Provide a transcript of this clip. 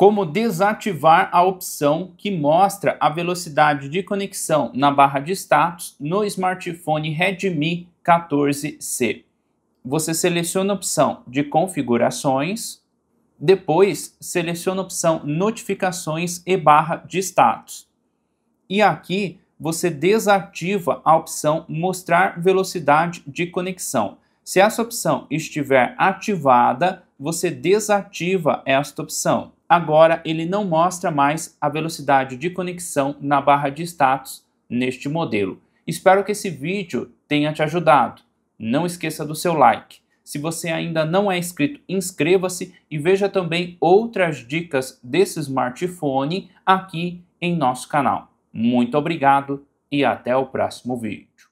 como desativar a opção que mostra a velocidade de conexão na barra de status no smartphone Redmi 14C. Você seleciona a opção de configurações, depois seleciona a opção notificações e barra de status. E aqui você desativa a opção mostrar velocidade de conexão. Se essa opção estiver ativada, você desativa esta opção agora ele não mostra mais a velocidade de conexão na barra de status neste modelo. Espero que esse vídeo tenha te ajudado. Não esqueça do seu like. Se você ainda não é inscrito, inscreva-se e veja também outras dicas desse smartphone aqui em nosso canal. Muito obrigado e até o próximo vídeo.